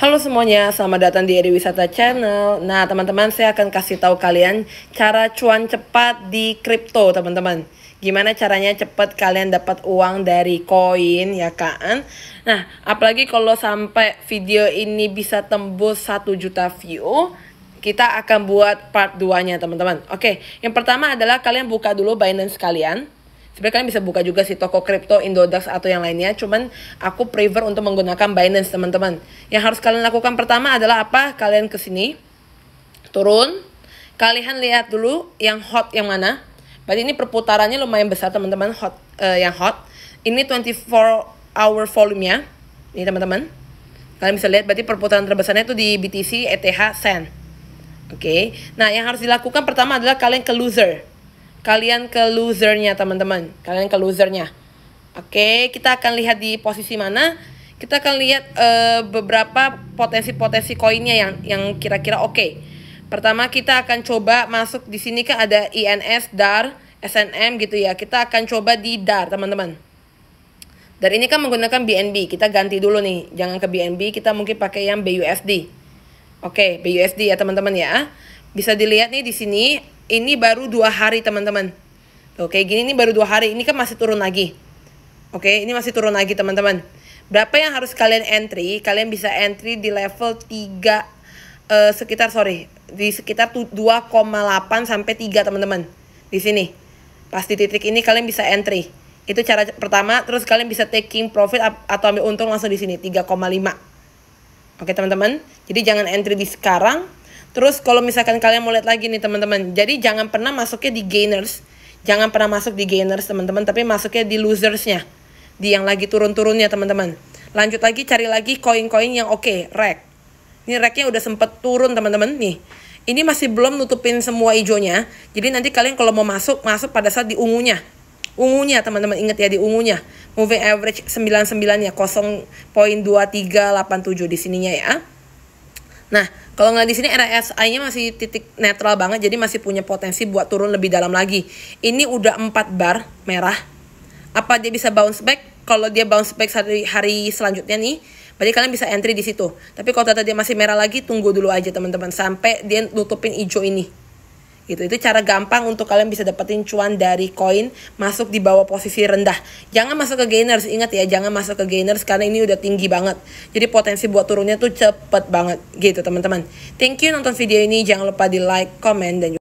Halo semuanya, selamat datang di Eri Wisata Channel. Nah, teman-teman, saya akan kasih tahu kalian cara cuan cepat di kripto, teman-teman. Gimana caranya cepat kalian dapat uang dari koin, ya kan? Nah, apalagi kalau sampai video ini bisa tembus 1 juta view, kita akan buat part 2-nya, teman-teman. Oke, yang pertama adalah kalian buka dulu Binance kalian sebenarnya kalian bisa buka juga si toko kripto Indodax atau yang lainnya cuman aku prefer untuk menggunakan Binance teman-teman yang harus kalian lakukan pertama adalah apa kalian ke sini turun kalian lihat dulu yang hot yang mana berarti ini perputarannya lumayan besar teman-teman hot uh, yang hot ini 24 hour volume-nya ini teman-teman kalian bisa lihat berarti perputaran terbesarnya itu di BTC, ETH, SEN. Oke. Okay. Nah, yang harus dilakukan pertama adalah kalian ke loser. Kalian ke losernya teman-teman. Kalian ke losernya. Oke, kita akan lihat di posisi mana. Kita akan lihat uh, beberapa potensi-potensi koinnya yang yang kira-kira oke. okay. Pertama kita akan coba masuk di sini kan ada INS, DAR, SNM gitu ya. Kita akan coba di DAR teman-teman. dari ini kan menggunakan BNB. Kita ganti dulu nih. Jangan ke BNB, kita mungkin pakai yang BUSD. Oke, okay, BUSD ya teman-teman ya. Bisa dilihat nih di sini ini baru dua hari teman-teman. oke? kayak gini ini baru dua hari. Ini kan masih turun lagi. Oke, okay, ini masih turun lagi teman-teman. Berapa yang harus kalian entry? Kalian bisa entry di level 3 eh, sekitar sorry di sekitar 2,8 sampai 3 teman-teman di sini. Pas di titik ini kalian bisa entry. Itu cara pertama, terus kalian bisa taking profit atau ambil untung langsung di sini 3,5. Oke teman-teman, jadi jangan entry di sekarang, Terus kalau misalkan kalian mau lihat lagi nih teman-teman, jadi jangan pernah masuknya di gainers, jangan pernah masuk di gainers teman-teman, tapi masuknya di losersnya, di yang lagi turun-turunnya teman-teman. Lanjut lagi cari lagi koin-koin yang oke, okay, rack. Ini racknya udah sempet turun teman-teman nih. Ini masih belum nutupin semua hijaunya, jadi nanti kalian kalau mau masuk, masuk pada saat di ungunya. Ungunya teman-teman, ingat ya di ungunya. Moving average 99 ya, 0.2387 di sininya ya. Nah, kalau nggak di sini RSI-nya masih titik netral banget, jadi masih punya potensi buat turun lebih dalam lagi. Ini udah 4 bar merah. Apa dia bisa bounce back? Kalau dia bounce back hari, hari selanjutnya nih, berarti kalian bisa entry di situ. Tapi kalau ternyata dia masih merah lagi, tunggu dulu aja teman-teman sampai dia nutupin hijau ini gitu itu cara gampang untuk kalian bisa dapetin cuan dari koin masuk di bawah posisi rendah jangan masuk ke gainers ingat ya jangan masuk ke gainers karena ini udah tinggi banget jadi potensi buat turunnya tuh cepet banget gitu teman-teman thank you nonton video ini jangan lupa di like comment dan juga